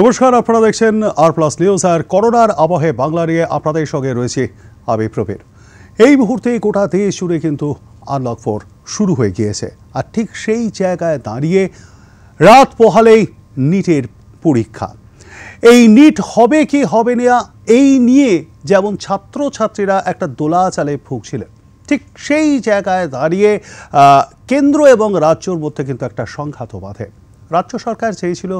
নমস্কার আপনারা দেখছেন আর প্লাস নিউজ আর করোনার আবহে বাংলা নিয়ে আপনাদের সঙ্গে রয়েছে আবি প্রবীর এই মুহূর্তে গোটা দেশ জুড়ে কিন্তু আনলক ফোর শুরু হয়ে গিয়েছে আর ঠিক সেই জায়গায় দাঁড়িয়ে রাত পোহালেই নিটের পরীক্ষা এই নিট হবে কি হবে না এই নিয়ে যেমন ছাত্রছাত্রীরা একটা দোলাচালে ভুগছিলেন ঠিক সেই জায়গায় দাঁড়িয়ে কেন্দ্র এবং রাজ্যর মধ্যে কিন্তু একটা সংঘাত বাঁধে রাজ্য সরকার চেয়েছিল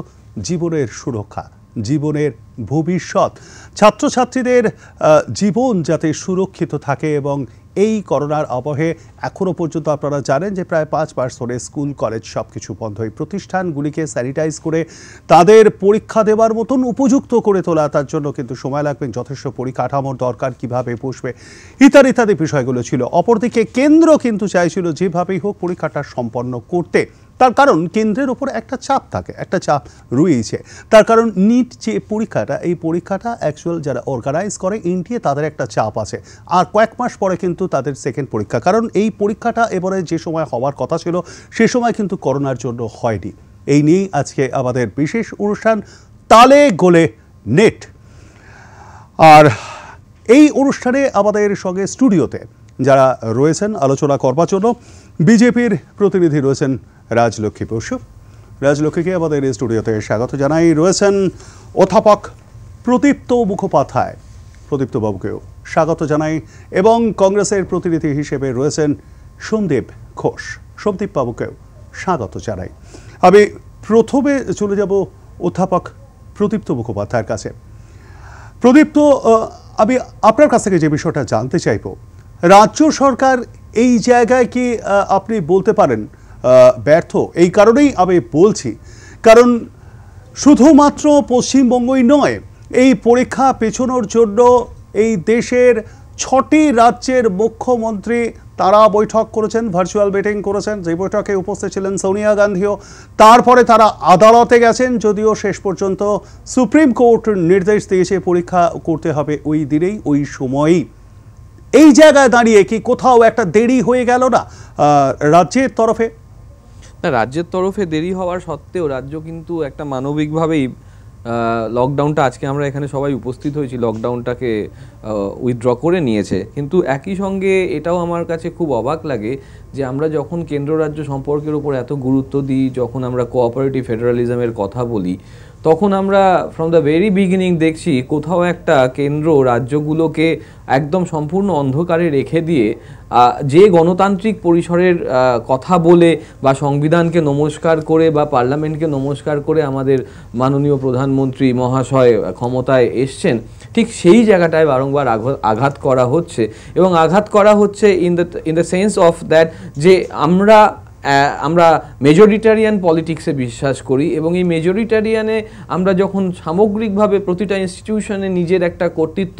জীবনের সুরক্ষা জীবনের ভবিষ্যৎ ছাত্রছাত্রীদের জীবন যাতে সুরক্ষিত থাকে এবং এই করোনার আবহে এখনও পর্যন্ত আপনারা জানেন যে প্রায় পাঁচ মাস ধরে স্কুল কলেজ সব কিছু বন্ধ এই প্রতিষ্ঠানগুলিকে স্যানিটাইজ করে তাদের পরীক্ষা দেওয়ার মতন উপযুক্ত করে তোলা তার জন্য কিন্তু সময় লাগবে যথেষ্ট পরিকাঠামোর দরকার কিভাবে বসবে ইত্যাদি ইত্যাদি বিষয়গুলো ছিল অপরদিকে কেন্দ্র কিন্তু চাইছিল যেভাবেই হোক পরীক্ষাটা সম্পন্ন করতে তার কারণ কেন্দ্রের ওপর একটা চাপ থাকে একটা চাপ রয়েছে তার কারণ নিট যে পরীক্ষাটা এই পরীক্ষাটা অ্যাকচুয়াল যারা অর্গানাইজ করে ইন্ডিয়ে তাদের একটা চাপ আছে আর কয়েক মাস পরে কিন্তু তাদের সেকেন্ড পরীক্ষা কারণ এই পরীক্ষাটা এবারে যে সময় হওয়ার কথা ছিল সে সময় কিন্তু করোনার জন্য হয়নি এই নিয়েই আজকে আমাদের বিশেষ অনুষ্ঠান তালে গোলে নেট আর এই অনুষ্ঠানে আমাদের সঙ্গে স্টুডিওতে যারা রয়েছেন আলোচনা করবার জন্য বিজেপির প্রতিনিধি রয়েছেন রাজলক্ষ্মী বসু রাজলক্ষ্মীকে আমাদের এই স্টুডিওতে স্বাগত জানাই রয়েছেন অধ্যাপক প্রদীপ্ত মুখোপাধ্যায় প্রদীপ্তবাবুকেও স্বাগত জানাই এবং কংগ্রেসের প্রতিনিধি হিসেবে রয়েছেন সন্দীপ ঘোষ সন্দীপ বাবুকেও স্বাগত জানাই আমি প্রথমে চলে যাব অধ্যাপক প্রদীপ্ত মুখোপাধ্যায়ের কাছে প্রদীপ্ত আমি আপনার কাছ থেকে যে বিষয়টা জানতে চাইব রাজ্য সরকার এই জায়গায় কি আপনি বলতে পারেন ব্যর্থ এই কারণেই আমি বলছি কারণ শুধুমাত্র পশ্চিমবঙ্গই নয় এই পরীক্ষা পেছনোর জন্য এই দেশের ছটি রাজ্যের মুখ্যমন্ত্রী তারা বৈঠক করেছেন ভার্চুয়াল মিটিং করেছেন যে বৈঠকে উপস্থিত ছিলেন সোনিয়া গান্ধীও তারপরে তারা আদালতে গেছেন যদিও শেষ পর্যন্ত সুপ্রিম কোর্ট নির্দেশ দিয়েছে পরীক্ষা করতে হবে ওই দিনেই ওই সময়ই এই জায়গায় দাঁড়িয়ে কি কোথাও একটা দেরি হয়ে গেল না রাজ্যের তরফে না রাজ্যের তরফে দেরি হওয়ার সত্ত্বেও রাজ্য কিন্তু একটা মানবিকভাবেই লকডাউনটা আজকে আমরা এখানে সবাই উপস্থিত হয়েছি লকডাউনটাকে উইথড্র করে নিয়েছে কিন্তু একই সঙ্গে এটাও আমার কাছে খুব অবাক লাগে যে আমরা যখন কেন্দ্র রাজ্য সম্পর্কের উপর এত গুরুত্ব দিই যখন আমরা কোঅপারেটিভ ফেডারালিজমের কথা বলি তখন আমরা ফ্রম দ্য ভেরি বিগিনিং দেখছি কোথাও একটা কেন্দ্র রাজ্যগুলোকে একদম সম্পূর্ণ অন্ধকারে রেখে দিয়ে যে গণতান্ত্রিক পরিসরের কথা বলে বা সংবিধানকে নমস্কার করে বা পার্লামেন্টকে নমস্কার করে আমাদের মাননীয় প্রধানমন্ত্রী মহাশয় ক্ষমতায় এসছেন ঠিক সেই জায়গাটায় বারংবার আঘাত করা হচ্ছে এবং আঘাত করা হচ্ছে in the in the sense of that যে আমরা আমরা মেজরিটারিয়ান পলিটিক্সে বিশ্বাস করি এবং এই মেজরিটারিয়ানে আমরা যখন সামগ্রিকভাবে প্রতিটা ইনস্টিটিউশনে নিজের একটা কর্তৃত্ব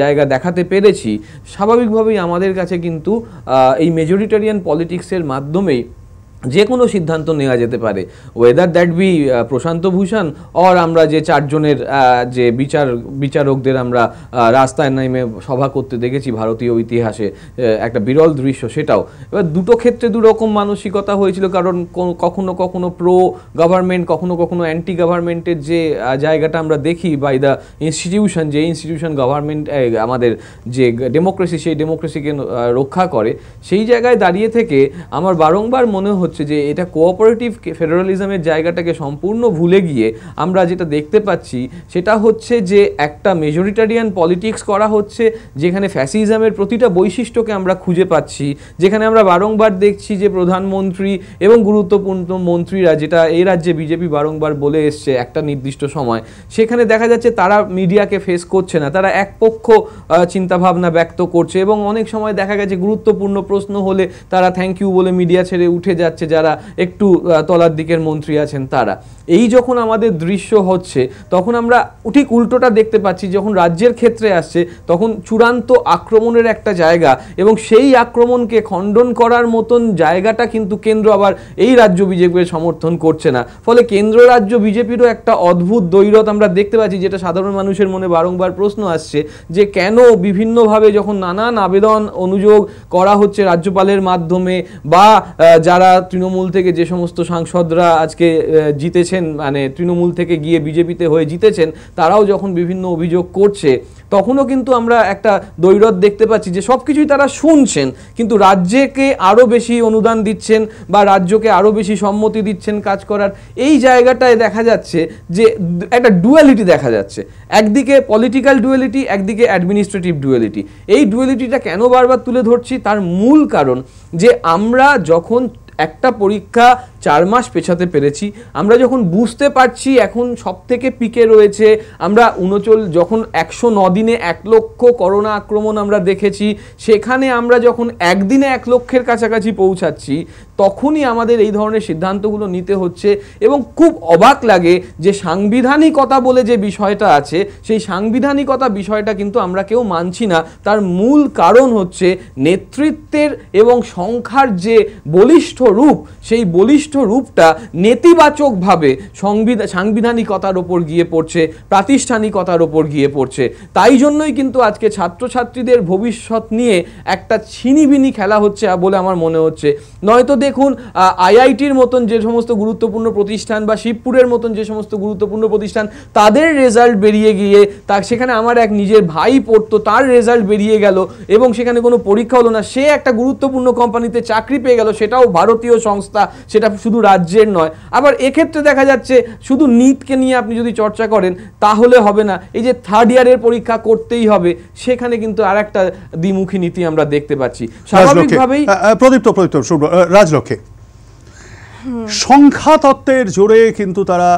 জায়গা দেখাতে পেরেছি স্বাভাবিকভাবেই আমাদের কাছে কিন্তু এই মেজরিটারিয়ান পলিটিক্সের মাধ্যমেই যে কোনো সিদ্ধান্ত নেওয়া যেতে পারে whether that be Prashant Bhushan or আমরা যে চারজনের যে বিচার বিচারকদের আমরা রাস্তায় নেমে সভা করতে দেখেছি ভারতীয় ইতিহাসে একটা বিরল দৃশ্য সেটাও এবার দুটো ক্ষেত্রে দুরকম মানসিকতা হয়েছিল কারণ কখনো কখনো প্রো গভর্নমেন্ট কখনো কখনো অ্যান্টি গভর্নমেন্টের যে জায়গাটা আমরা দেখি বাই দ্য ইনস্টিটিউশন যে ইনস্টিটিউশন গভর্নমেন্ট আমাদের যে ডেমোক্রেসি সেই ডেমোক্রেসিকে রক্ষা করে সেই জায়গায় দাঁড়িয়ে থেকে আমার বারংবার মনে হচ্ছে হচ্ছে যে এটা কোঅপারেটিভ ফেডারালিজমের জায়গাটাকে সম্পূর্ণ ভুলে গিয়ে আমরা যেটা দেখতে পাচ্ছি সেটা হচ্ছে যে একটা মেজরিটারিয়ান পলিটিক্স করা হচ্ছে যেখানে ফ্যাসিজমের প্রতিটা বৈশিষ্ট্যকে আমরা খুঁজে পাচ্ছি যেখানে আমরা বারংবার দেখছি যে প্রধানমন্ত্রী এবং গুরুত্বপূর্ণ মন্ত্রীরা যেটা এই রাজ্যে বিজেপি বারংবার বলে এসছে একটা নির্দিষ্ট সময় সেখানে দেখা যাচ্ছে তারা মিডিয়াকে ফেস করছে না তারা একপক্ষ চিন্তাভাবনা ব্যক্ত করছে এবং অনেক সময় দেখা গেছে গুরুত্বপূর্ণ প্রশ্ন হলে তারা থ্যাংক ইউ বলে মিডিয়া ছেড়ে উঠে যাচ্ছে যাচ্ছে যারা একটু তলার দিকের মন্ত্রী আছেন তারা এই যখন আমাদের দৃশ্য হচ্ছে তখন আমরা ঠিক উল্টোটা দেখতে পাচ্ছি যখন রাজ্যের ক্ষেত্রে আসছে তখন চূড়ান্ত আক্রমণের একটা জায়গা এবং সেই আক্রমণকে খণ্ডন করার মতন জায়গাটা কিন্তু কেন্দ্র আবার এই রাজ্য বিজেপির সমর্থন করছে না ফলে কেন্দ্র রাজ্য বিজেপিরও একটা অদ্ভুত দৈরত আমরা দেখতে পাচ্ছি যেটা সাধারণ মানুষের মনে বারংবার প্রশ্ন আসছে যে কেন বিভিন্নভাবে যখন নানান আবেদন অনুযোগ করা হচ্ছে রাজ্যপালের মাধ্যমে বা যারা তৃণমূল থেকে যে সমস্ত সাংসদরা আজকে জিতেছেন মানে তৃণমূল থেকে গিয়ে বিজেপিতে হয়ে জিতেছেন তারাও যখন বিভিন্ন অভিযোগ করছে তখনও কিন্তু আমরা একটা দৈরথ দেখতে পাচ্ছি যে সব কিছুই তারা শুনছেন কিন্তু রাজ্যকে আরও বেশি অনুদান দিচ্ছেন বা রাজ্যকে আরও বেশি সম্মতি দিচ্ছেন কাজ করার এই জায়গাটায় দেখা যাচ্ছে যে একটা ডুয়ালিটি দেখা যাচ্ছে একদিকে পলিটিক্যাল ডুয়ালিটি একদিকে অ্যাডমিনিস্ট্রেটিভ ডুয়ালিটি এই ডুয়ালিটিটা কেন বারবার তুলে ধরছি তার মূল কারণ যে আমরা যখন একটা পরীক্ষা চার মাস পেছাতে পেরেছি আমরা যখন বুঝতে পারছি এখন সব থেকে পিকে রয়েছে আমরা উনচল যখন একশো দিনে এক লক্ষ করোনা আক্রমণ আমরা দেখেছি সেখানে আমরা যখন একদিনে এক লক্ষের কাছাকাছি পৌঁছাচ্ছি তখনই আমাদের এই ধরনের সিদ্ধান্তগুলো নিতে হচ্ছে এবং খুব অবাক লাগে যে সাংবিধানিকতা বলে যে বিষয়টা আছে সেই সাংবিধানিকতা বিষয়টা কিন্তু আমরা কেউ মানছি না তার মূল কারণ হচ্ছে নেতৃত্বের এবং সংখ্যার যে বলিষ্ঠ রূপ সেই বলিষ্ঠ রূপটা নেতিবাচকভাবে সংবিধান সাংবিধানিকতার ওপর গিয়ে পড়ছে প্রাতিষ্ঠানিকতার ওপর গিয়ে পড়ছে তাই জন্যই কিন্তু আজকে ছাত্রছাত্রীদের ভবিষ্যৎ নিয়ে একটা ছিনিবিনি খেলা হচ্ছে বলে আমার মনে হচ্ছে নয়তো দেখুন আইআইটির মতন যে সমস্ত গুরুত্বপূর্ণ প্রতিষ্ঠান বা শিবপুরের মতন যে সমস্ত গুরুত্বপূর্ণ প্রতিষ্ঠান তাদের রেজাল্ট বেরিয়ে গিয়ে তা সেখানে আমার এক নিজের ভাই পড়তো তার রেজাল্ট বেরিয়ে গেল এবং সেখানে কোনো পরীক্ষা হলো না সে একটা গুরুত্বপূর্ণ কোম্পানিতে চাকরি পেয়ে গেল সেটাও ভারতীয় সংস্থা সেটা শুধু রাজ্যের নয় আবার এক্ষেত্রে দেখা যাচ্ছে শুধু নিটকে নিয়ে আপনি যদি চর্চা করেন তাহলে হবে না এই যে থার্ড ইয়ারের পরীক্ষা করতেই হবে সেখানে কিন্তু আর একটা দ্বিমুখী নীতি আমরা দেখতে পাচ্ছি স্বাভাবিকভাবেই প্রদীপ্ত প্রদীপ্ত রাজলক্ষ্যে সংখ্যা তত্ত্বের জোরে কিন্তু তারা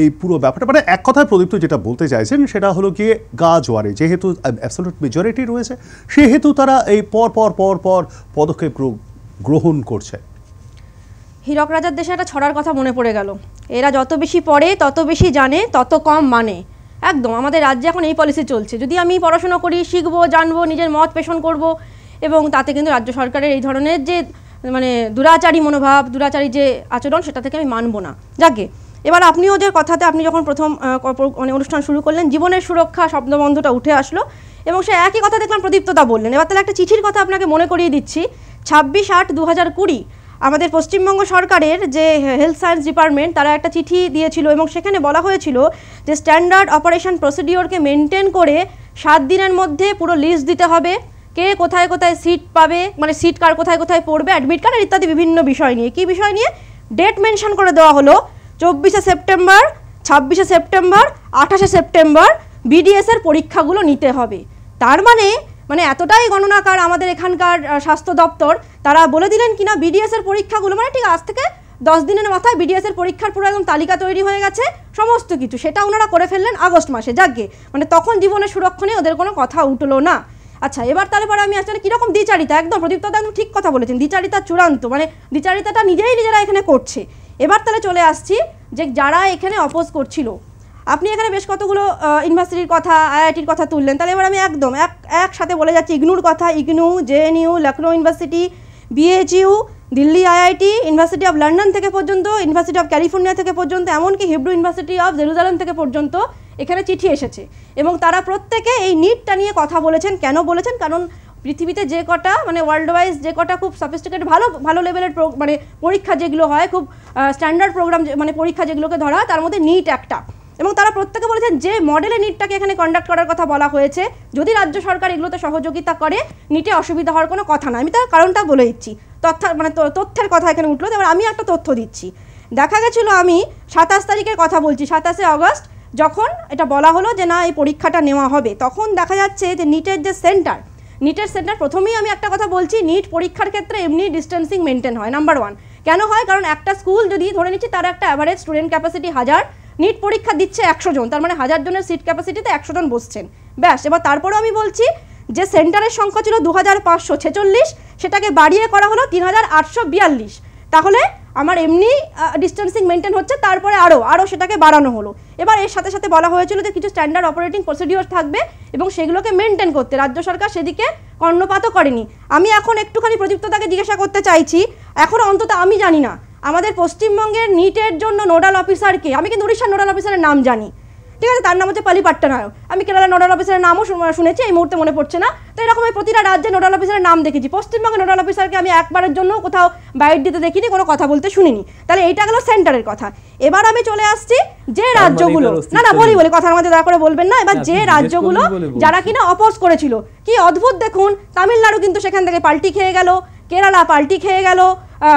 এই পুরো ব্যাপারটা মানে এক কথায় প্রদীপ্ত যেটা বলতে চাইছেন সেটা হলো গিয়ে গা জোয়ারে যেহেতু অ্যাবসলুট মেজরিটি রয়েছে সেহেতু তারা এই পর পর পর পর পদক্ষেপ গ্রহণ করছে হীরক রাজার দেশে একটা ছড়ার কথা মনে পড়ে গেল এরা যত বেশি পড়ে তত বেশি জানে তত কম মানে একদম আমাদের রাজ্যে এখন এই পলিসি চলছে যদি আমি পড়াশোনা করি শিখবো জানবো নিজের মত পেষণ করব এবং তাতে কিন্তু রাজ্য সরকারের এই ধরনের যে মানে দুরাচারী মনোভাব দুরাচারী যে আচরণ সেটা থেকে আমি মানবো না যাকে এবার আপনিও যে কথাতে আপনি যখন প্রথম মানে অনুষ্ঠান শুরু করলেন জীবনের সুরক্ষা শব্দবন্ধটা উঠে আসলো এবং সে একই কথা দেখলাম প্রদীপ্ততা বললেন এবার তাহলে একটা চিঠির কথা আপনাকে মনে করিয়ে দিচ্ছি ছাব্বিশ আট দু হাজার কুড়ি আমাদের পশ্চিমবঙ্গ সরকারের যে হেলথ সায়েন্স ডিপার্টমেন্ট তারা একটা চিঠি দিয়েছিল এবং সেখানে বলা হয়েছিল যে স্ট্যান্ডার্ড অপারেশন প্রসিডিওরকে মেনটেন করে সাত দিনের মধ্যে পুরো লিস্ট দিতে হবে কে কোথায় কোথায় সিট পাবে মানে সিট কার কোথায় কোথায় পড়বে অ্যাডমিট কার্ড ইত্যাদি বিভিন্ন বিষয় নিয়ে কি বিষয় নিয়ে ডেট মেনশন করে দেওয়া হলো চব্বিশে সেপ্টেম্বর ছাব্বিশে সেপ্টেম্বর আঠাশে সেপ্টেম্বর বিডিএসের পরীক্ষাগুলো নিতে হবে তার মানে মানে এতটাই গণনাকার আমাদের এখানকার স্বাস্থ্য দপ্তর তারা বলে দিলেন কিনা বিডিএস এর পরীক্ষাগুলো মানে ঠিক আজ থেকে দশ দিনের মাথায় বিডিএস এর পরীক্ষার পুরো একদম তালিকা তৈরি হয়ে গেছে সমস্ত কিছু সেটা ওনারা করে ফেললেন আগস্ট মাসে যাকে মানে তখন জীবনের সুরক্ষণে ওদের কোনো কথা উঠলো না আচ্ছা এবার তাহলে পরে আমি আসলে মানে কীরকম দ্বিচারিতা একদম প্রদীপ্ত একদম ঠিক কথা বলেছেন দ্বিচারিতা চূড়ান্ত মানে দ্বিচারিতাটা নিজেই নিজেরা এখানে করছে এবার তাহলে চলে আসছি যে যারা এখানে অপোজ করছিল আপনি এখানে বেশ কতগুলো ইউনিভার্সিটির কথা আইআইটির কথা তুললেন তাহলে এবার আমি একদম এক একসাথে বলে যাচ্ছি ইগনুর কথা IGNOU JNU Lucknow university BHU Delhi IIT university of London থেকে পর্যন্ত ইউনিভার্সিটি অফ ক্যালিফোর্নিয়া থেকে পর্যন্ত এমনকি হিব্রু ইউনিভার্সিটি অফ জেরুজালাম থেকে পর্যন্ত এখানে চিঠি এসেছে এবং তারা প্রত্যেকে এই নিটটা নিয়ে কথা বলেছেন কেন বলেছেন কারণ পৃথিবীতে যে কটা মানে ওয়ার্ল্ড ওয়াইজ যে কটা খুব সফিস্টিকেট ভালো ভালো লেভেলের মানে পরীক্ষা যেগুলো হয় খুব স্ট্যান্ডার্ড প্রোগ্রাম মানে পরীক্ষা যেগুলোকে ধরা তার মধ্যে নিট একটা এবং তারা প্রত্যেকে বলেছেন যে মডেলে নিটটাকে এখানে কন্ডাক্ট করার কথা বলা হয়েছে যদি রাজ্য সরকার এগুলোতে সহযোগিতা করে নিটে অসুবিধা হওয়ার কোনো কথা না আমি তার কারণটা বলে দিচ্ছি তথ্য মানে তথ্যের কথা এখানে উঠলো এবার আমি একটা তথ্য দিচ্ছি দেখা গেছিলো আমি সাতাশ তারিখের কথা বলছি সাতাশে অগস্ট যখন এটা বলা হলো যে না এই পরীক্ষাটা নেওয়া হবে তখন দেখা যাচ্ছে যে নিটের যে সেন্টার নিটের সেন্টার প্রথমেই আমি একটা কথা বলছি নিট পরীক্ষার ক্ষেত্রে এমনি ডিস্টেন্সিং মেনটেন হয় নাম্বার ওয়ান কেন হয় কারণ একটা স্কুল যদি ধরে নিচ্ছি তার একটা অ্যাভারেজ স্টুডেন্ট ক্যাপাসিটি হাজার নিট পরীক্ষা দিচ্ছে একশো জন তার মানে হাজার জনের সিট ক্যাপাসিটিতে একশো জন বসছেন ব্যাস এবার তারপরেও আমি বলছি যে সেন্টারের সংখ্যা ছিল দু হাজার পাঁচশো ছেচল্লিশ সেটাকে বাড়িয়ে করা হলো তিন হাজার আটশো বিয়াল্লিশ তাহলে আমার এমনি ডিস্টেন্সিং মেনটেন হচ্ছে তারপরে আরও আরও সেটাকে বাড়ানো হলো এবার এর সাথে সাথে বলা হয়েছিল যে কিছু স্ট্যান্ডার্ড অপারেটিং প্রসিডিওর থাকবে এবং সেগুলোকে মেনটেন করতে রাজ্য সরকার সেদিকে কর্ণপাতও করেনি আমি এখন একটুখানি তাকে জিজ্ঞাসা করতে চাইছি এখন অন্তত আমি জানি না আমাদের পশ্চিমবঙ্গের নিটের জন্য নোডাল অফিসারকে আমি কিন্তু উড়িষ্যার নোডাল অফিসারের নাম জানি ঠিক আছে তার নাম হচ্ছে পালি পাট্টানায়ক আমি কেরালা নোডাল অফিসারের নামও শুনেছি এই মুহূর্তে মনে পড়ছে না তো এরকম প্রতিটা রাজ্যে নোডাল অফিসারের নাম দেখেছি পশ্চিমবঙ্গের নোডাল অফিসারকে আমি একবারের জন্য কোথাও বাইট দিতে দেখিনি কোনো কথা বলতে শুনিনি তাহলে এইটা গেল সেন্টারের কথা এবার আমি চলে আসছি যে মানে রাজ্যগুলো না না বলি বলি কথার মধ্যে দয়া করে বলবেন না এবার যে রাজ্যগুলো যারা কিনা অপোজ করেছিল কি অদ্ভুত দেখুন তামিলনাড়ু কিন্তু সেখান থেকে পাল্টি খেয়ে গেল কেরালা পাল্টি খেয়ে গেল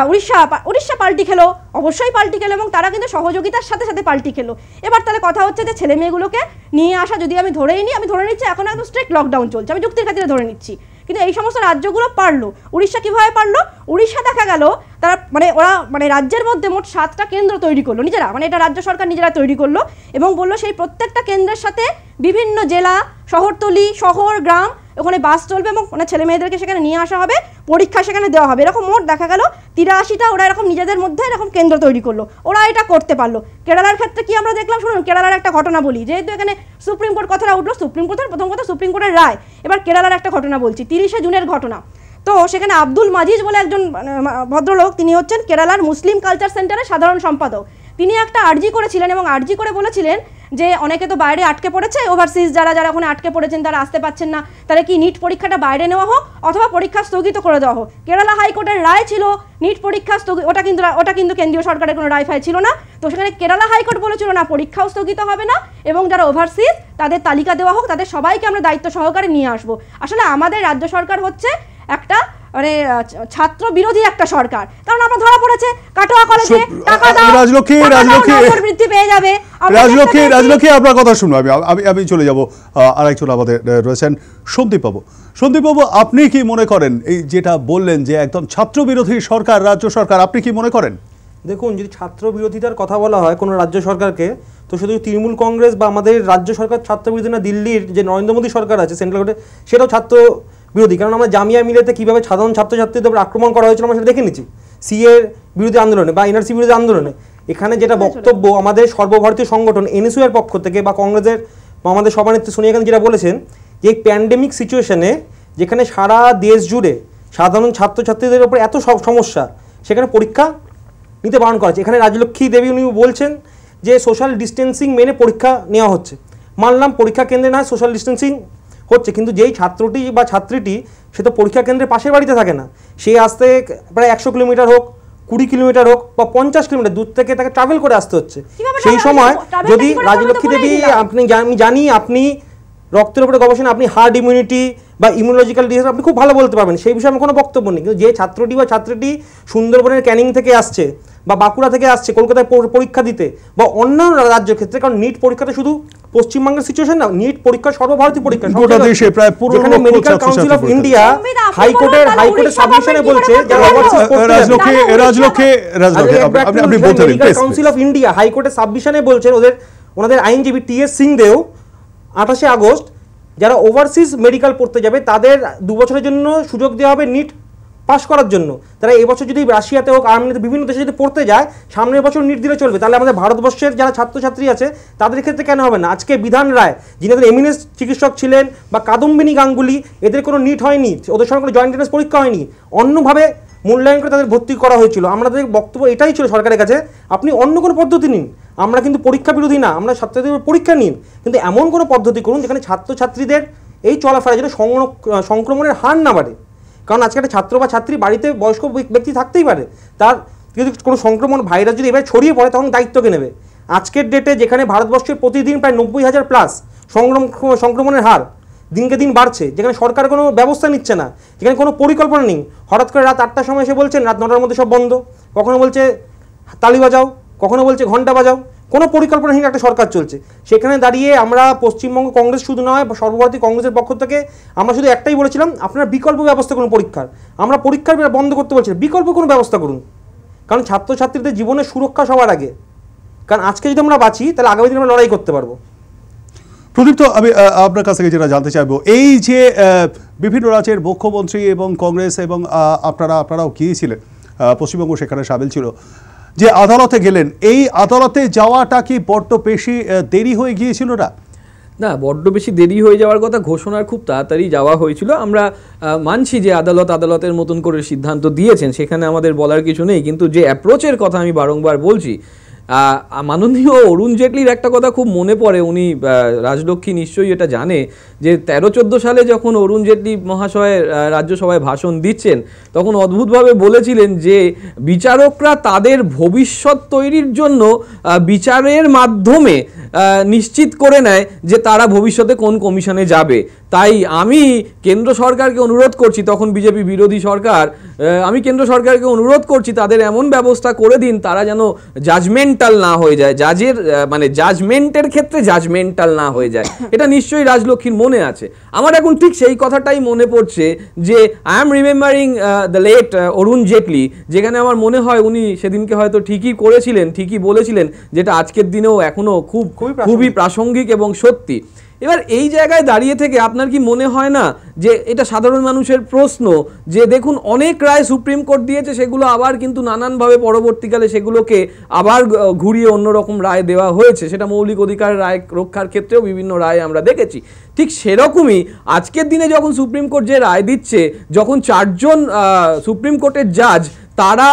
উড়িষ্যা উড়িষ্যা পাল্টি খেলো অবশ্যই পাল্টি খেলো এবং তারা কিন্তু সহযোগিতার সাথে সাথে পাল্টি খেলো এবার তাহলে কথা হচ্ছে যে ছেলে মেয়েগুলোকে নিয়ে আসা যদি আমি ধরেই নিই আমি ধরে নিচ্ছি এখন একদম স্ট্রিক্ট লকডাউন চলছে আমি যুক্তির খাতিরে ধরে নিচ্ছি কিন্তু এই সমস্ত রাজ্যগুলো পারলো উড়িষ্যা কীভাবে পারলো উড়িষ্যা দেখা গেল তারা মানে ওরা মানে রাজ্যের মধ্যে মোট সাতটা কেন্দ্র তৈরি করলো নিজেরা মানে এটা রাজ্য সরকার নিজেরা তৈরি করলো এবং বললো সেই প্রত্যেকটা কেন্দ্রের সাথে বিভিন্ন জেলা শহরতলি শহর গ্রাম ওখানে বাস চলবে এবং ওনার ছেলে মেয়েদেরকে সেখানে নিয়ে আসা হবে পরীক্ষা সেখানে দেওয়া হবে এরকম মোট দেখা গেল তিরাশিটা ওরা এরকম নিজেদের মধ্যে এরকম কেন্দ্র তৈরি করলো ওরা এটা করতে পারলো কেরালার ক্ষেত্রে কি আমরা দেখলাম শুনুন কেরালার একটা ঘটনা বলি যেহেতু এখানে সুপ্রিম কোর্ট কথাটা উঠলো সুপ্রিম কোর্টের প্রথম কথা সুপ্রিম কোর্টের রায় এবার কেরালার একটা ঘটনা বলছি তিরিশে জুনের ঘটনা তো সেখানে আব্দুল মাজিজ বলে একজন মানে, ভদ্রলোক তিনি হচ্ছেন কেরালার মুসলিম কালচার সেন্টারের সাধারণ সম্পাদক তিনি একটা আর্জি করেছিলেন এবং আর্জি করে বলেছিলেন যে অনেকে তো বাইরে আটকে পড়েছে ওভারসিজ যারা যারা ওখানে আটকে পড়েছেন তারা আসতে পাচ্ছেন না তাহলে কি নিট পরীক্ষাটা বাইরে নেওয়া হোক অথবা পরীক্ষা স্থগিত করে দেওয়া হোক কেরালা হাইকোর্টের রায় ছিল নিট পরীক্ষা স্থগিত ওটা কিন্তু ওটা কিন্তু কেন্দ্রীয় সরকারের কোনো রায় ফাই ছিল না তো সেখানে কেরালা হাইকোর্ট বলেছিল না পরীক্ষাও স্থগিত হবে না এবং যারা ওভারসিজ তাদের তালিকা দেওয়া হোক তাদের সবাইকে আমরা দায়িত্ব সহকারে নিয়ে আসবো আসলে আমাদের রাজ্য সরকার হচ্ছে একটা মানে ছাত্র বিরোধী একটা সরকার কারণ আমরা ধরা পড়েছে কাটোয়া কলেজে টাকা দাও রাজলক্ষ্মী রাজলক্ষ্মী বৃদ্ধি পেয়ে যাবে রাজলক্ষ্মী রাজলক্ষ্মী আপনার কথা শুনুন আমি আমি আমি চলে যাব আরেকজন আমাদের রয়েছেন সন্দীপ বাবু সন্দীপ বাবু আপনি কি মনে করেন এই যেটা বললেন যে একদম ছাত্র বিরোধী সরকার রাজ্য সরকার আপনি কি মনে করেন দেখুন যদি ছাত্র বিরোধিতার কথা বলা হয় কোনো রাজ্য সরকারকে তো শুধু তৃণমূল কংগ্রেস বা আমাদের রাজ্য সরকার ছাত্র বিরোধী না দিল্লির যে নরেন্দ্র মোদী সরকার আছে সেন্ট্রাল কোর্টে সেটাও ছাত্র বিরোধী কারণ আমরা জামিয়া মিলেতে কীভাবে সাধারণ ছাত্রছাত্রীদের উপর আক্রমণ করা হয়েছিল আমরা সেটা দেখে নিচ্ছি সিএর বিরোধী আন্দোলনে বা এনআরসি বিরোধী আন্দোলনে এখানে যেটা বক্তব্য আমাদের সর্বভারতীয় সংগঠন এনএসইউ এর পক্ষ থেকে বা কংগ্রেসের আমাদের সভানেত্রী সোনিয়া গান্ধী যেটা বলেছেন যে প্যান্ডেমিক সিচুয়েশনে যেখানে সারা দেশ জুড়ে সাধারণ ছাত্রছাত্রীদের উপর এত সব সমস্যা সেখানে পরীক্ষা নিতে বারণ করা হচ্ছে এখানে রাজলক্ষ্মী দেবী উনি বলছেন যে সোশ্যাল ডিস্টেন্সিং মেনে পরীক্ষা নেওয়া হচ্ছে মানলাম পরীক্ষা কেন্দ্রে না সোশ্যাল ডিস্টেন্সিং হচ্ছে কিন্তু যেই ছাত্রটি বা ছাত্রীটি সে তো পরীক্ষা কেন্দ্রের পাশের বাড়িতে থাকে না সে আসতে প্রায় একশো কিলোমিটার হোক কুড়ি কিলোমিটার হোক বা পঞ্চাশ কিলোমিটার দূর থেকে তাকে ট্রাভেল করে আসতে হচ্ছে সেই সময় যদি রাজলক্ষ্মী দেবী আপনি আমি জানি আপনি রক্তের উপরে গবেষণা আপনি হার্ড ইমিউনিটি বা ইমিউনোলজিক্যাল ডিজিজ আপনি খুব ভালো বলতে পারবেন সেই বিষয়ে আমি কোনো বক্তব্য নেই কিন্তু যে ছাত্রটি বা ছাত্রীটি সুন্দরবনের ক্যানিং থেকে আসছে বা বাঁকুড়া থেকে আসছে কলকাতায় পরীক্ষা দিতে বা অন্যান্য রাজ্যের ক্ষেত্রে কারণ নিট পরীক্ষাতে শুধু পশ্চিমবঙ্গের সিচুয়েশন না নিট পরীক্ষা সর্বভারতীয় পরীক্ষা গোটা দেশে প্রায় পুরো মেডিকেল কাউন্সিল অফ ইন্ডিয়া হাইকোর্টের হাইকোর্টের সাবমিশনে বলছে আপনি আপনি বলতে কাউন্সিল অফ ইন্ডিয়া হাইকোর্টের সাবমিশনে বলছেন ওদের ওনাদের আইনজীবী টি এস সিং দেও আঠাশে আগস্ট যারা ওভারসিজ মেডিকেল পড়তে যাবে তাদের দু বছরের জন্য সুযোগ দেওয়া হবে নিট পাশ করার জন্য তারা এবছর যদি রাশিয়াতে হোক আর্মেনিতে বিভিন্ন দেশে যদি পড়তে যায় সামনের বছর নিট দিলে চলবে তাহলে আমাদের ভারতবর্ষের যারা ছাত্রছাত্রী আছে তাদের ক্ষেত্রে কেন হবে না আজকে বিধান রায় যিনি তাদের এমএনএস চিকিৎসক ছিলেন বা কাদম্বিনী গাঙ্গুলি এদের কোনো নিট হয়নি ওদের সঙ্গে কোনো জয়েন্ট এন্ট্রেন্স পরীক্ষা হয়নি অন্যভাবে মূল্যায়ন করে তাদের ভর্তি করা হয়েছিল আমাদের বক্তব্য এটাই ছিল সরকারের কাছে আপনি অন্য কোনো পদ্ধতি নিন আমরা কিন্তু পরীক্ষা বিরোধী না আমরা ছাত্রদের পরীক্ষা নিন কিন্তু এমন কোনো পদ্ধতি করুন যেখানে ছাত্রছাত্রীদের এই চলাফেরা যেটা সংক্রমণের হার না বাড়ে কারণ আজকে একটা ছাত্র বা ছাত্রী বাড়িতে বয়স্ক ব্যক্তি থাকতেই পারে তার যদি কোনো সংক্রমণ ভাইরাস যদি এবার ছড়িয়ে পড়ে তখন দায়িত্বকে নেবে আজকের ডেটে যেখানে ভারতবর্ষে প্রতিদিন প্রায় নব্বই হাজার প্লাস সংক্রমণের হার দিনকে দিন বাড়ছে যেখানে সরকার কোনো ব্যবস্থা নিচ্ছে না যেখানে কোনো পরিকল্পনা নেই হঠাৎ করে রাত আটটার সময় এসে বলছেন রাত নটার মধ্যে সব বন্ধ কখনো বলছে তালি বাজাও কখনো বলছে ঘন্টা বাজাও কোনো পরিকল্পনাহীন একটা সরকার চলছে সেখানে দাঁড়িয়ে আমরা পশ্চিমবঙ্গ কংগ্রেস শুধু নয় সর্বভারতীয় কংগ্রেসের পক্ষ থেকে আমরা শুধু একটাই বলেছিলাম আপনারা বিকল্প ব্যবস্থা করুন পরীক্ষার আমরা পরীক্ষার বন্ধ করতে বলছি বিকল্প কোনো ব্যবস্থা করুন কারণ ছাত্রছাত্রীদের জীবনের সুরক্ষা সবার আগে কারণ আজকে যদি আমরা বাঁচি তাহলে আগামী দিনে আমরা লড়াই করতে পারবো প্রদীপ আমি আপনার কাছ থেকে যেটা জানতে চাইবো এই যে বিভিন্ন রাজ্যের মুখ্যমন্ত্রী এবং কংগ্রেস এবং আপনারা আপনারাও গিয়েছিলেন পশ্চিমবঙ্গ সেখানে সামিল ছিল যে আদালতে গেলেন এই আদালতে যাওয়াটা কি বড্ড বেশি দেরি হয়ে গিয়েছিল না না বড্ড বেশি দেরি হয়ে যাওয়ার কথা ঘোষণার খুব তাড়াতাড়ি যাওয়া হয়েছিল আমরা মানছি যে আদালত আদালতের মতন করে সিদ্ধান্ত দিয়েছেন সেখানে আমাদের বলার কিছু নেই কিন্তু যে অ্যাপ্রোচের কথা আমি বারংবার বলছি মাননীয় অরুণ জেটলির একটা কথা খুব মনে পড়ে উনি রাজলক্ষ্মী নিশ্চয়ই এটা জানে যে তেরো চোদ্দো সালে যখন অরুণ জেটলি মহাশয় রাজ্যসভায় ভাষণ দিচ্ছেন তখন অদ্ভুতভাবে বলেছিলেন যে বিচারকরা তাদের ভবিষ্যৎ তৈরির জন্য বিচারের মাধ্যমে নিশ্চিত করে নেয় যে তারা ভবিষ্যতে কোন কমিশনে যাবে তাই আমি কেন্দ্র সরকারকে অনুরোধ করছি তখন বিজেপি বিরোধী সরকার আমি কেন্দ্র সরকারকে অনুরোধ করছি তাদের এমন ব্যবস্থা করে দিন তারা যেন জাজমেন্ট জাজমেন্টাল না হয়ে যায় জাজের মানে জাজমেন্টের ক্ষেত্রে জাজমেন্টাল না হয়ে যায় এটা নিশ্চয়ই রাজলক্ষ্মীর মনে আছে আমার এখন ঠিক সেই কথাটাই মনে পড়ছে যে I am remembering the late Arun Jaitley যেখানে আমার মনে হয় উনি সেদিনকে হয়তো ঠিকই করেছিলেন ঠিকই বলেছিলেন যেটা আজকের দিনেও এখনও খুব খুবই প্রাসঙ্গিক এবং সত্যি এবার এই জায়গায় দাঁড়িয়ে থেকে আপনার কি মনে হয় না যে এটা সাধারণ মানুষের প্রশ্ন যে দেখুন অনেক রায় সুপ্রিম কোর্ট দিয়েছে সেগুলো আবার কিন্তু নানানভাবে পরবর্তীকালে সেগুলোকে আবার ঘুরিয়ে অন্যরকম রায় দেওয়া হয়েছে সেটা মৌলিক অধিকার রায় রক্ষার ক্ষেত্রেও বিভিন্ন রায় আমরা দেখেছি ঠিক সেরকমই আজকের দিনে যখন সুপ্রিম কোর্ট যে রায় দিচ্ছে যখন চারজন সুপ্রিম কোর্টের জাজ তারা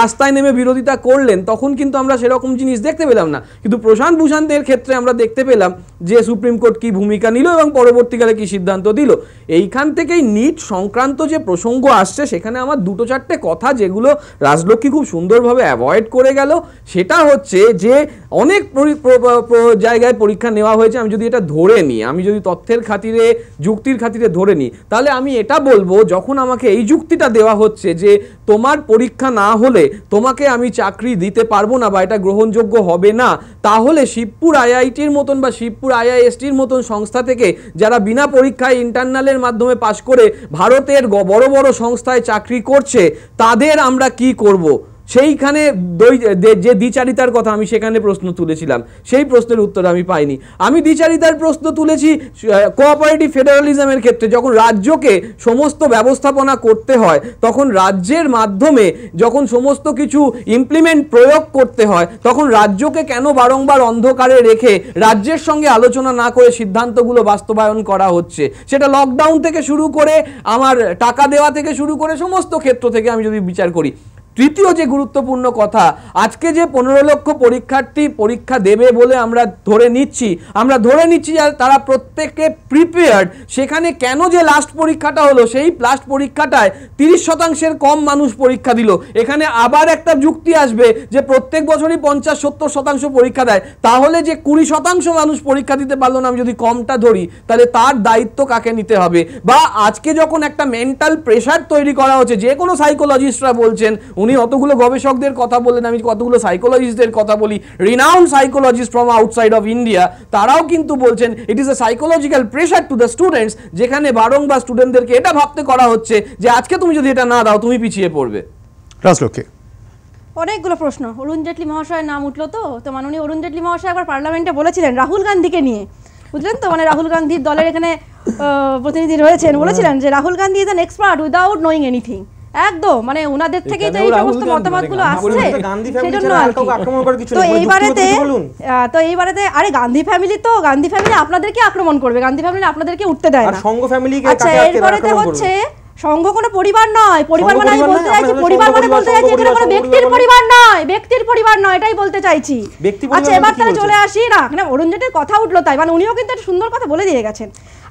রাস্তায় নেমে বিরোধিতা করলেন তখন কিন্তু আমরা সেরকম জিনিস দেখতে পেলাম না কিন্তু প্রশান্ত ভূষান্তের ক্ষেত্রে আমরা দেখতে পেলাম যে সুপ্রিম কোর্ট কি ভূমিকা নিল এবং পরবর্তীকালে কি সিদ্ধান্ত দিল এইখান থেকেই নিট সংক্রান্ত যে প্রসঙ্গ আসছে সেখানে আমার দুটো চারটে কথা যেগুলো রাজলক্ষ্মী খুব সুন্দরভাবে অ্যাভয়েড করে গেল সেটা হচ্ছে যে অনেক জায়গায় পরীক্ষা নেওয়া হয়েছে আমি যদি এটা ধরে নিই আমি যদি তথ্যের খাতিরে যুক্তির খাতিরে ধরে নিই তাহলে আমি এটা বলবো যখন আমাকে এই যুক্তিটা দেওয়া হচ্ছে যে তোমার পরীক্ষা না হলে তোমাকে আমি চাকরি দিতে পারবো না বা এটা গ্রহণযোগ্য হবে না তাহলে শিবপুর আইআইটির মতন বা শিবপুর আইআইএসটির মতন সংস্থা থেকে যারা বিনা পরীক্ষায় ইন্টারনালের মাধ্যমে পাশ করে ভারতের বড় বড় সংস্থায় চাকরি করছে তাদের আমরা কি করব। সেইখানে যে দ্বিচারিতার কথা আমি সেখানে প্রশ্ন তুলেছিলাম সেই প্রশ্নের উত্তর আমি পাইনি আমি দ্বিচারিতার প্রশ্ন তুলেছি কোঅপারেটিভ ফেডারালিজমের ক্ষেত্রে যখন রাজ্যকে সমস্ত ব্যবস্থাপনা করতে হয় তখন রাজ্যের মাধ্যমে যখন সমস্ত কিছু ইমপ্লিমেন্ট প্রয়োগ করতে হয় তখন রাজ্যকে কেন বারংবার অন্ধকারে রেখে রাজ্যের সঙ্গে আলোচনা না করে সিদ্ধান্তগুলো বাস্তবায়ন করা হচ্ছে সেটা লকডাউন থেকে শুরু করে আমার টাকা দেওয়া থেকে শুরু করে সমস্ত ক্ষেত্র থেকে আমি যদি বিচার করি তৃতীয় যে গুরুত্বপূর্ণ কথা আজকে যে পনেরো লক্ষ পরীক্ষার্থী পরীক্ষা দেবে বলে আমরা ধরে নিচ্ছি আমরা ধরে নিচ্ছি যে তারা প্রত্যেকে প্রিপেয়ার্ড সেখানে কেন যে লাস্ট পরীক্ষাটা হলো সেই লাস্ট পরীক্ষাটায় তিরিশ শতাংশের কম মানুষ পরীক্ষা দিল এখানে আবার একটা যুক্তি আসবে যে প্রত্যেক বছরই পঞ্চাশ সত্তর শতাংশ পরীক্ষা দেয় তাহলে যে কুড়ি শতাংশ মানুষ পরীক্ষা দিতে পারলো না আমি যদি কমটা ধরি তাহলে তার দায়িত্ব কাকে নিতে হবে বা আজকে যখন একটা মেন্টাল প্রেশার তৈরি করা হচ্ছে যে কোনো সাইকোলজিস্টরা বলছেন উনি অতগুলো গবেষকদের কথা বললেন আমি কতগুলো সাইকোলজিস্টদের কথা বলি renowned psychologist from outside of India তারাও কিন্তু বলছেন it is a psychological pressure to the students যেখানে বারংবার স্টুডেন্টদেরকে এটা ভাবতে করা হচ্ছে যে আজকে তুমি যদি এটা না দাও তুমি পিছিয়ে পড়বে রাজলক্ষ্মী অনেকগুলো প্রশ্ন অরুণ জেটলি মহাশয়ের নাম উঠলো তো তো মাননীয় অরুণ জেটলি মহাশয় একবার পার্লামেন্টে বলেছিলেন রাহুল গান্ধীকে নিয়ে বুঝলেন তো মানে রাহুল গান্ধীর দলের এখানে প্রতিনিধি রয়েছেন বলেছিলেন যে Rahul Gandhi is an expert without knowing anything একদম মানে উনাদের থেকেই তো এই সমস্ত মতামতগুলো মানে আসছে সেজন্য আর তো এইবারেতে তো এইবারেতে আরে গান্ধী ফ্যামিলি তো গান্ধী ফ্যামিলি আপনাদেরকে আক্রমণ করবে গান্ধী ফ্যামিলি আপনাদেরকে উঠতে দেয় না সংঘ ফ্যামিলি আচ্ছা এরপরেতে হচ্ছে কোনো পরিবার নয় পরিবার মানে আমি বলতে চাইছি মানে পরিবার মানে বলতে চাইছি এখানে কোনো ব্যক্তির পরিবার নয় ব্যক্তির পরিবার নয় এটাই বলতে চাইছি আচ্ছা মানে এবার তাহলে চলে আসি না মানে অরুণ জেটের কথা উঠলো তাই মানে উনিও কিন্তু একটা সুন্দর কথা বলে দিয়ে গেছেন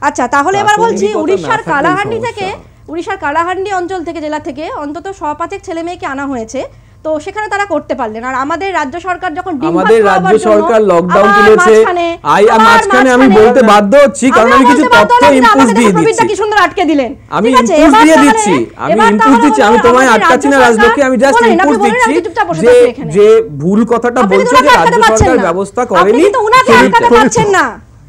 আচ্ছা তাহলে এবার বলছি উড়িষ্যার কালাহান্ডি থেকে উড়িষ্যার কালাহান্ডি অঞ্চল থেকে জেলা থেকে অন্তত সপাচেক ছেলে মেয়েকে আনা হয়েছে তো সেখানে তারা করতে পারলেন আর আমাদের রাজ্য সরকার যখন আমাদের রাজ্য সরকার লকডাউন তুলেছে আই মাঝখানে আমি বলতে বাধ্য হচ্ছি কারণ আমি কিছু তথ্য ইমপুজ দিয়ে দিচ্ছি কি সুন্দর আটকে দিলেন আমি ইমপুজ দিয়ে দিচ্ছি আমি ইমপুজ দিচ্ছি আমি তোমায় আটকাচ্ছি না রাজলক্ষ্মী আমি জাস্ট ইমপুজ দিচ্ছি যে যে ভুল কথাটা বলছো যে রাজ্য সরকার ব্যবস্থা করেনি আপনি তো উনাকে আটকাতে পারছেন না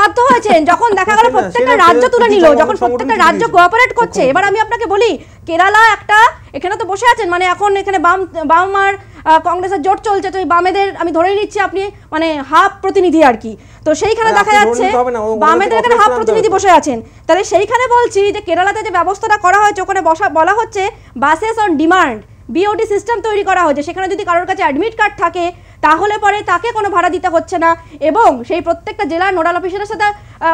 বাধ্য হয়েছেন যখন দেখা গেল আচ্ছা, প্রত্যেকটা রাজ্য তুলে নিল যখন প্রত্যেকটা রাজ্য কোঅপারেট করছে এবার আমি আপনাকে বলি কেরালা একটা এখানে তো বসে আছেন মানে এখন এখানে বাম বাম আর কংগ্রেসের জোট চলছে তো বামেদের আমি ধরেই নিচ্ছি আপনি মানে হাফ প্রতিনিধি আর কি তো সেইখানে দেখা যাচ্ছে বামেদের এখানে হাফ প্রতিনিধি বসে আছেন তাহলে সেইখানে বলছি যে কেরালাতে যে ব্যবস্থাটা করা হয়েছে ওখানে বসা বলা হচ্ছে buses on demand BOT system তৈরি করা হয়েছে সেখানে যদি কারোর কাছে অ্যাডমিট কার্ড থাকে তাহলে পরে তাকে কোনো ভাড়া দিতে হচ্ছে না এবং সেই প্রত্যেকটা জেলা নোডাল অফিসারের সাথে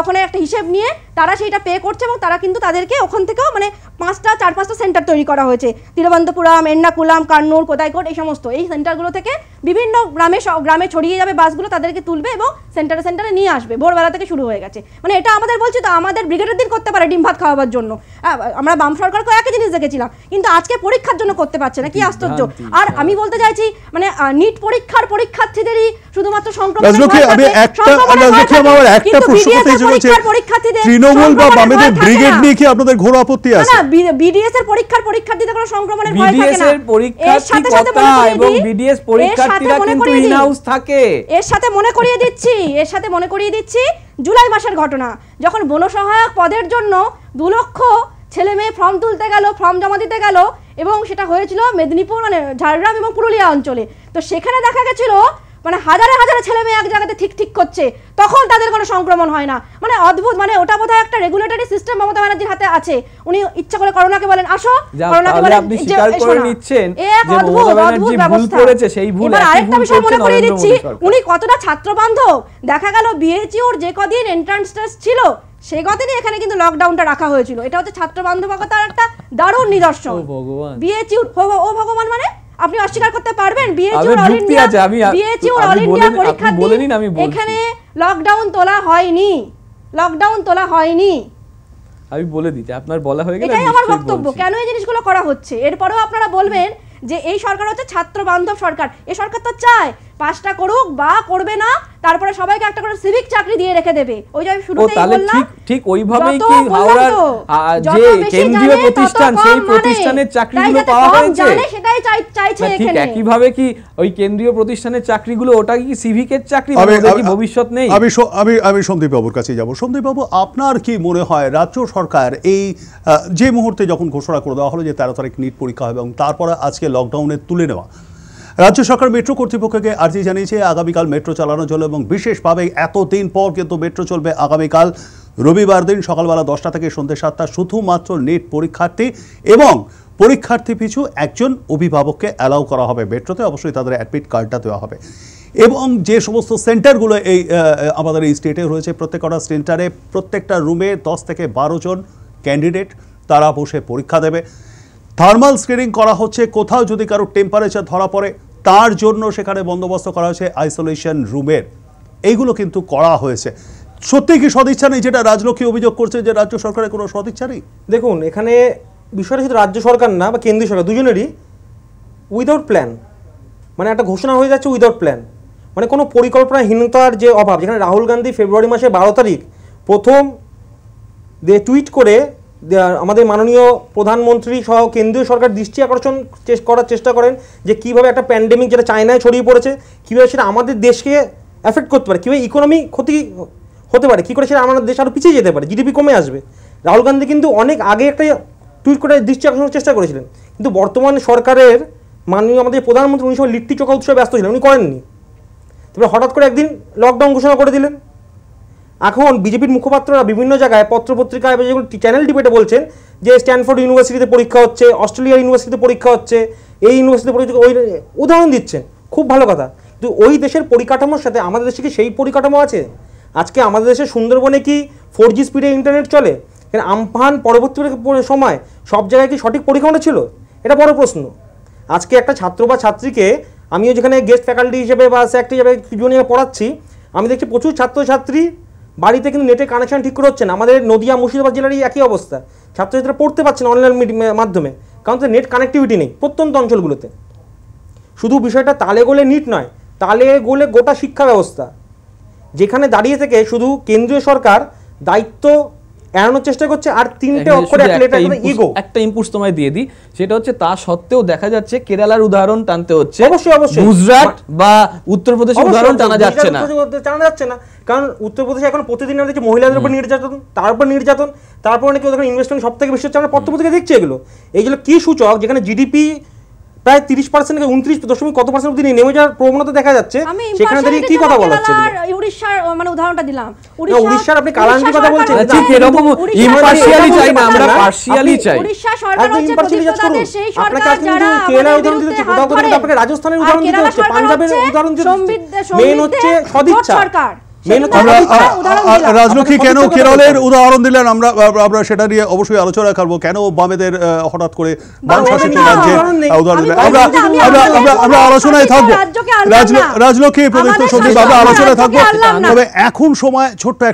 ওখানে একটা হিসেব নিয়ে তারা সেইটা পে করছে এবং তারা কিন্তু তাদেরকে ওখান থেকেও মানে পাঁচটা চার পাঁচটা সেন্টার তৈরি করা হয়েছে তিরুবন্তপুরম এর্নাকুলাম কান্নুর কোদাইকোট এই সমস্ত এই সেন্টারগুলো থেকে বিভিন্ন গ্রামে গ্রামে ছড়িয়ে যাবে বাসগুলো তাদেরকে তুলবে এবং সেন্টারে সেন্টারে নিয়ে আসবে ভোরবেলা থেকে শুরু হয়ে গেছে মানে এটা আমাদের বলছি তো আমাদের ব্রিগেডের দিন করতে পারে ডিম ভাত খাওয়াবার জন্য আমরা বাম সরকারকে একই জিনিস দেখেছিলাম কিন্তু আজকে পরীক্ষার জন্য করতে পারছে না কি আশ্চর্য আর আমি হ্যাঁ। বলতে চাইছি মানে নিট পরীক্ষার পরীক্ষার্থীদেরই শুধুমাত্র এর সাথে মনে করিয়ে দিচ্ছি এর সাথে মনে করিয়ে দিচ্ছি জুলাই মাসের ঘটনা যখন বনসহায়ক পদের জন্য দু লক্ষ ছেলে মেয়ে ফর্ম তুলতে গেল ফর্ম জমা দিতে গেল এবং সেটা হয়েছিল মেদিনীপুর মানে ঝাড়গ্রাম এবং পুরুলিয়া অঞ্চলে তো সেখানে দেখা গেছিল মানে হাজারে হাজারে ছেলে মেয়ে এক জায়গাতে ঠিক ঠিক করছে তখন তাদের কোনো সংক্রমণ হয় না মানে অদ্ভুত মানে ওটা বোধহয় একটা রেগুলেটরি সিস্টেম মমতা ব্যানার্জির হাতে আছে উনি ইচ্ছা করে করোনাকে বলেন আসো করোনাকে বলেন আপনি স্বীকার করে নিচ্ছেন যে মমতা ব্যানার্জি ভুল করেছে সেই ভুল এবার আরেকটা বিষয় মনে করিয়ে দিচ্ছি উনি কতটা ছাত্রবান্ধব দেখা গেল বিএইচইউর যে কদিন এন্ট্রান্স টেস্ট ছিল সেই নিয়ে এখানে কিন্তু লকডাউনটা রাখা হয়েছিল এটা হচ্ছে ছাত্র বান্ধবতার একটা দারুণ নিদর্শন ও ভগবান মানে আপনি অস্বীকার করতে পারবেন ইন্ডিয়া এখানে লকডাউন তোলা হয়নি লকডাউন তোলা হয়নি আমি বলে দিতে আপনার বলা হয়ে গেল এটাই আমার বক্তব্য কেন এই জিনিসগুলো করা হচ্ছে এরপরেও আপনারা বলবেন যে এই সরকার হচ্ছে ছাত্র বান্ধব সরকার এই সরকার তো চায় পাঁচটা করুক বা করবে না তারপরে সবাইকে একটা করে সিভিক চাকরি দিয়ে রেখে দেবে ওই যে আমি শুরুতেই বললাম ঠিক ঠিক ওইভাবেই কি হাওড়ার যে কেন্দ্রীয় প্রতিষ্ঠান সেই মানে প্রতিষ্ঠানের চাকরিগুলো পাওয়া হয়েছে জানে সেটাই চাইছে এখানে ঠিক একই ভাবে কি ওই কেন্দ্রীয় প্রতিষ্ঠানের চাকরিগুলো ওটা কি সিভিকের চাকরি হবে নাকি ভবিষ্যৎ নেই আমি আমি আমি সন্দীপ বাবুর কাছে যাব সন্দীপ বাবু আপনার কি মনে হয় রাজ্য সরকার এই যে মুহূর্তে যখন ঘোষণা করে দেওয়া হলো যে তেরো তারিখ নিট পরীক্ষা হবে এবং তারপরে আজকে লকডাউনে তুলে নেওয়া রাজ্য সরকার মেট্রো কর্তৃপক্ষকে আর্জি জানিয়েছে আগামীকাল মেট্রো চালানো চলবে এবং বিশেষভাবে এতদিন পর কিন্তু মেট্রো চলবে আগামীকাল রবিবার দিন সকালবেলা দশটা থেকে সন্ধ্যে সাতটা শুধুমাত্র নেট পরীক্ষার্থী এবং পরীক্ষার্থী পিছু একজন অভিভাবককে অ্যালাউ করা হবে মেট্রোতে অবশ্যই তাদের অ্যাডমিট কার্ডটা দেওয়া হবে এবং যে সমস্ত সেন্টারগুলো এই আমাদের এই স্টেটে রয়েছে প্রত্যেকটা সেন্টারে প্রত্যেকটা রুমে দশ থেকে বারো জন ক্যান্ডিডেট তারা বসে পরীক্ষা দেবে থার্মাল স্ক্রিনিং করা হচ্ছে কোথাও যদি কারো টেম্পারেচার ধরা পড়ে তার জন্য সেখানে বন্দোবস্ত করা হয়েছে আইসোলেশন রুমের এইগুলো কিন্তু করা হয়েছে সত্যি কি সদিচ্ছা নেই যেটা রাজলক্ষ্মী অভিযোগ করছে যে রাজ্য সরকারের কোনো সদিচ্ছা নেই দেখুন এখানে বিষয়টা শুধু রাজ্য সরকার না বা কেন্দ্রীয় সরকার দুজনেরই উইদাউট প্ল্যান মানে একটা ঘোষণা হয়ে যাচ্ছে উইদাউট প্ল্যান মানে কোনো পরিকল্পনাহীনতার যে অভাব যেখানে রাহুল গান্ধী ফেব্রুয়ারি মাসে বারো তারিখ প্রথম দে টুইট করে আমাদের মাননীয় প্রধানমন্ত্রী সহ কেন্দ্রীয় সরকার দৃষ্টি আকর্ষণ করার চেষ্টা করেন যে কীভাবে একটা প্যান্ডেমিক যেটা চায়নায় ছড়িয়ে পড়েছে কীভাবে সেটা আমাদের দেশকে অ্যাফেক্ট করতে পারে কীভাবে ইকোনমি ক্ষতি হতে পারে কী করে সেটা আমাদের দেশ আরও পিছিয়ে যেতে পারে জিডিপি কমে আসবে রাহুল গান্ধী কিন্তু অনেক আগে একটা টুইট করে দৃষ্টি আকর্ষণের চেষ্টা করেছিলেন কিন্তু বর্তমান সরকারের মাননীয় আমাদের প্রধানমন্ত্রী উনি সময় লিট্টি চোখা উৎসবে ব্যস্ত ছিলেন উনি করেননি তারপরে হঠাৎ করে একদিন লকডাউন ঘোষণা করে দিলেন এখন বিজেপির মুখপাত্ররা বিভিন্ন জায়গায় পত্রপত্রিকায় এবং চ্যানেল ডিবেটে বলছেন যে স্ট্যানফোর্ড ইউনিভার্সিটিতে পরীক্ষা হচ্ছে অস্ট্রেলিয়া ইউনিভার্সিটিতে পরীক্ষা হচ্ছে এই ইউনিভার্সিটিতে পরীক্ষা ওই উদাহরণ দিচ্ছেন খুব ভালো কথা কিন্তু ওই দেশের পরিকাঠামোর সাথে আমাদের দেশে কি সেই পরিকাঠামো আছে আজকে আমাদের দেশে সুন্দরবনে কি ফোর জি স্পিডে ইন্টারনেট চলে কেন আমফান পরবর্তী সময় সব জায়গায় কি সঠিক পরিকাঠামো ছিল এটা বড় প্রশ্ন আজকে একটা ছাত্র বা ছাত্রীকে আমিও যেখানে গেস্ট ফ্যাকাল্টি হিসেবে বা স্যাক্ট হিসেবে কিছু নিয়ে পড়াচ্ছি আমি দেখছি প্রচুর ছাত্রছাত্রী বাড়িতে কিন্তু নেটের কানেকশন ঠিক করে হচ্ছে না আমাদের নদিয়া মুর্শিদাবাদ জেলারই একই অবস্থা ছাত্রছাত্রীরা পড়তে পারছে না অনলাইন মাধ্যমে কারণ তাদের নেট কানেক্টিভিটি নেই প্রত্যন্ত অঞ্চলগুলোতে শুধু বিষয়টা তালে গোলে নিট নয় তালে গোলে গোটা শিক্ষা ব্যবস্থা যেখানে দাঁড়িয়ে থেকে শুধু কেন্দ্রীয় সরকার দায়িত্ব এড়ানোর চেষ্টা করছে আর তিনটে হ্যাঁ, অক্ষরে একটা ইগো মানে একটা ইম্পুশ তোমায় দিয়ে দিই সেটা হচ্ছে তা সত্ত্বেও দেখা যাচ্ছে কেরালার উদাহরণ টানতে হচ্ছে অবশ্যই অবশ্যই গুজরাট বা উত্তরপ্রদেশের উদাহরণ টানা যাচ্ছে না টানা যাচ্ছে না কারণ উত্তরপ্রদেশে এখন প্রতিদিন আমরা দেখছি মহিলাদের উপর নির্যাতন তারপর নির্যাতন তারপর নাকি ওদের ইনভেস্টমেন্ট সব থেকে বেশি হচ্ছে আমরা পত্রপত্রিকা দেখছি এগুলো এইগুলো কি সূচক যেখানে জিডিপি প্রায় তিরিশ পার্সেন্ট উনত্রিশ দশমিক কত পার্সেন্ট অব্দি নেমে যাওয়ার প্রবণতা দেখা যাচ্ছে সেখানে দাঁড়িয়ে কি কথা বলা হচ্ছে উড়িষ্যার উদাহরণটা দিলাম উড়িষ্যার আপনি কথা বলছেন রাজস্থানের উদাহরণ দিতে হচ্ছে পাঞ্জাবের উদাহরণ দিতে হচ্ছে মেন হচ্ছে সদিচ্ছা রাজলক্ষ্মী কেন কেরলের উদাহরণ দিলেন আমরা আমরা সেটা নিয়ে অবশ্যই আলোচনা করবো কেন বামেদের হঠাৎ করে আমরা আলোচনায় থাকবো রাজলক্ষ্মী প্রদীপ্ত সন্দীপ আমরা আলোচনায় থাকবো তবে এখন সময় ছোট্ট একটা